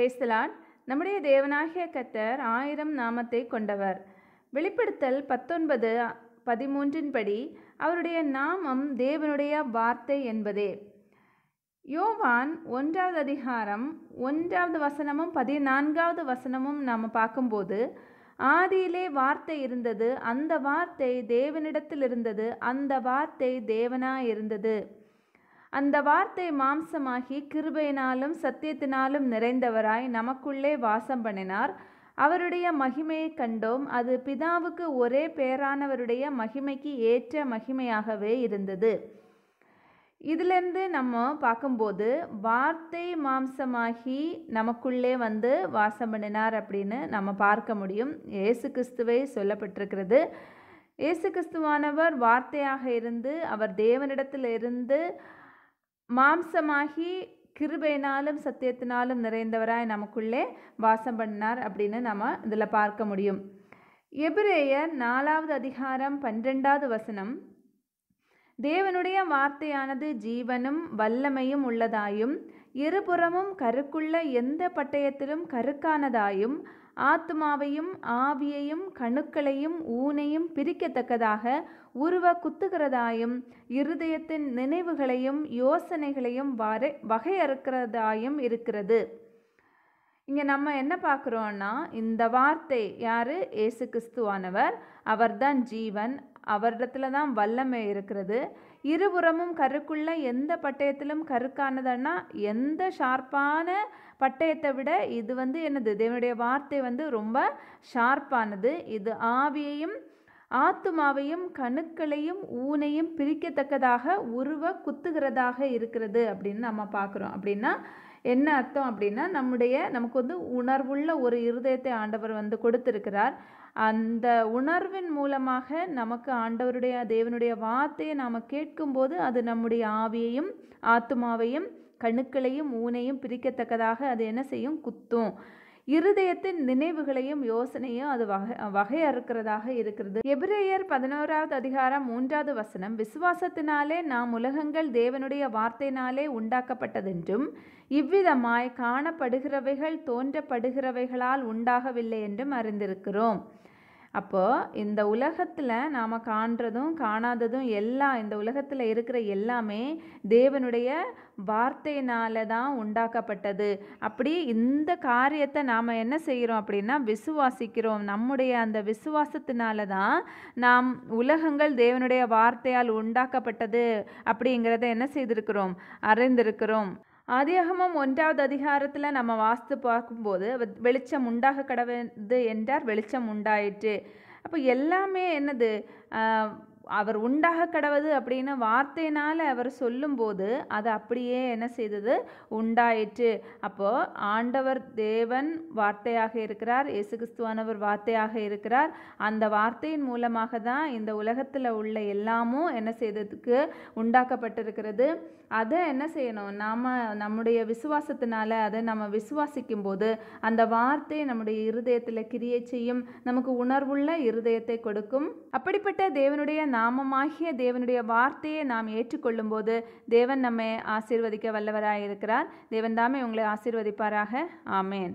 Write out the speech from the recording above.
பிரேஸ்தலான் நம்முடைய தேவனாகிய கத்தர் ஆயிரம் நாமத்தை கொண்டவர் வெளிப்படுத்தல் பத்தொன்பது பதிமூன்றின்படி அவருடைய நாமம் தேவனுடைய வார்த்தை என்பதே யோவான் ஒன்றாவது அதிகாரம் ஒன்றாவது வசனமும் பதினான்காவது வசனமும் நாம் பார்க்கும்போது ஆதியிலே வார்த்தை இருந்தது அந்த வார்த்தை தேவனிடத்தில் இருந்தது அந்த வார்த்தை தேவனாயிருந்தது இருந்தது அந்த வார்த்தை மாம்சமாகி கிருபையினாலும் சத்தியத்தினாலும் நிறைந்தவராய் நமக்குள்ளே வாசம் பண்ணினார் அவருடைய மகிமையை கண்டோம் அது பிதாவுக்கு ஒரே பேரானவருடைய மகிமைக்கு ஏற்ற மகிமையாகவே இருந்தது இதிலிருந்து நம்ம பார்க்கும்போது வார்த்தை மாம்சமாகி நமக்குள்ளே வந்து வாசம் பண்ணினார் அப்படின்னு நம்ம பார்க்க முடியும் ஏசு கிறிஸ்துவை சொல்லப்பட்டிருக்கிறது இயேசு கிறிஸ்துவானவர் வார்த்தையாக இருந்து அவர் தேவனிடத்தில் இருந்து மாம்சமாகி கிருபையினாலும் சத்தியத்தினாலும் நிறைந்தவராய் நமக்குள்ளே வாசம் பண்ணார் அப்படின்னு நம்ம இதில் பார்க்க முடியும் எபிரேயர் நாலாவது அதிகாரம் பன்னிரெண்டாவது வசனம் தேவனுடைய வார்த்தையானது ஜீவனும் வல்லமையும் உள்ளதாயும் இருபுறமும் கருக்குள்ள எந்த பட்டயத்திலும் கருக்கானதாயும் ஆத்மாவையும் ஆவியையும் கணுக்களையும் ஊனையும் பிரிக்கத்தக்கதாக உருவ குத்துகிறதாயும் இருதயத்தின் நினைவுகளையும் யோசனைகளையும் வரை வகையறுக்கிறதாயும் இருக்கிறது இங்கே நம்ம என்ன பார்க்குறோன்னா இந்த வார்த்தை யார் ஏசு கிறிஸ்துவானவர் அவர்தான் ஜீவன் அவரிடத்துல தான் வல்லமை இருக்கிறது இருபுறமும் கருக்குள்ள எந்த பட்டயத்திலும் கருக்கானதுன்னா எந்த ஷார்ப்பான பட்டயத்தை விட இது வந்து என்னது தேவனுடைய வார்த்தை வந்து ரொம்ப ஷார்ப்பானது இது ஆவியையும் ஆத்துமாவையும் கணுக்களையும் ஊனையும் பிரிக்கத்தக்கதாக உருவ குத்துகிறதாக இருக்கிறது அப்படின்னு நம்ம பார்க்குறோம் அப்படின்னா என்ன அர்த்தம் அப்படின்னா நம்முடைய நமக்கு வந்து உணர்வுள்ள ஒரு இருதயத்தை ஆண்டவர் வந்து கொடுத்திருக்கிறார் அந்த உணர்வின் மூலமாக நமக்கு ஆண்டவருடைய தேவனுடைய வார்த்தையை நாம் கேட்கும்போது அது நம்முடைய ஆவியையும் ஆத்மாவையும் கணுக்களையும் ஊனையும் பிரிக்கத்தக்கதாக அது என்ன செய்யும் குத்தும் இருதயத்தின் நினைவுகளையும் யோசனையும் அது வகை வகையறுக்கிறதாக இருக்கிறது எபிரேயர் பதினோராவது அதிகாரம் மூன்றாவது வசனம் விசுவாசத்தினாலே நாம் உலகங்கள் தேவனுடைய வார்த்தையினாலே உண்டாக்கப்பட்டதென்றும் இவ்விதமாய் காணப்படுகிறவைகள் தோன்றப்படுகிறவைகளால் உண்டாகவில்லை என்றும் அறிந்திருக்கிறோம் அப்போது இந்த உலகத்தில் நாம் காண்றதும் காணாததும் எல்லாம் இந்த உலகத்தில் இருக்கிற எல்லாமே தேவனுடைய வார்த்தையினால தான் உண்டாக்கப்பட்டது அப்படி இந்த காரியத்தை நாம் என்ன செய்கிறோம் அப்படின்னா விசுவாசிக்கிறோம் நம்முடைய அந்த விசுவாசத்தினால தான் நாம் உலகங்கள் தேவனுடைய வார்த்தையால் உண்டாக்கப்பட்டது அப்படிங்கிறத என்ன செய்திருக்கிறோம் அறிந்திருக்கிறோம் ஆதியகமும் ஒன்றாவது அதிகாரத்தில் நம்ம வாஸ்து பார்க்கும்போது வெளிச்சம் உண்டாக கடவுது என்றார் வெளிச்சம் உண்டாயிற்று அப்போ எல்லாமே என்னது அவர் உண்டாக கடவது அப்படின்னு வார்த்தையினால் அவர் சொல்லும்போது அது அப்படியே என்ன செய்தது உண்டாயிற்று அப்போது ஆண்டவர் தேவன் வார்த்தையாக இருக்கிறார் இயேசு கிறிஸ்துவானவர் வார்த்தையாக இருக்கிறார் அந்த வார்த்தையின் மூலமாக தான் இந்த உலகத்தில் உள்ள எல்லாமும் என்ன செய்ததுக்கு உண்டாக்கப்பட்டிருக்கிறது அதை என்ன செய்யணும் நாம் நம்முடைய விசுவாசத்தினால அதை நம்ம விசுவாசிக்கும் போது அந்த வார்த்தை நம்முடைய இருதயத்தில் கிரியை செய்யும் நமக்கு உணர்வுள்ள இருதயத்தை கொடுக்கும் அப்படிப்பட்ட தேவனுடைய நாமமாகிய தேவனுடைய வார்த்தையை நாம் ஏற்றுக்கொள்ளும்போது தேவன் நம்மை ஆசீர்வதிக்க வல்லவராக இருக்கிறார் தேவன் தாமே உங்களை ஆசீர்வதிப்பாராக ஆமேன்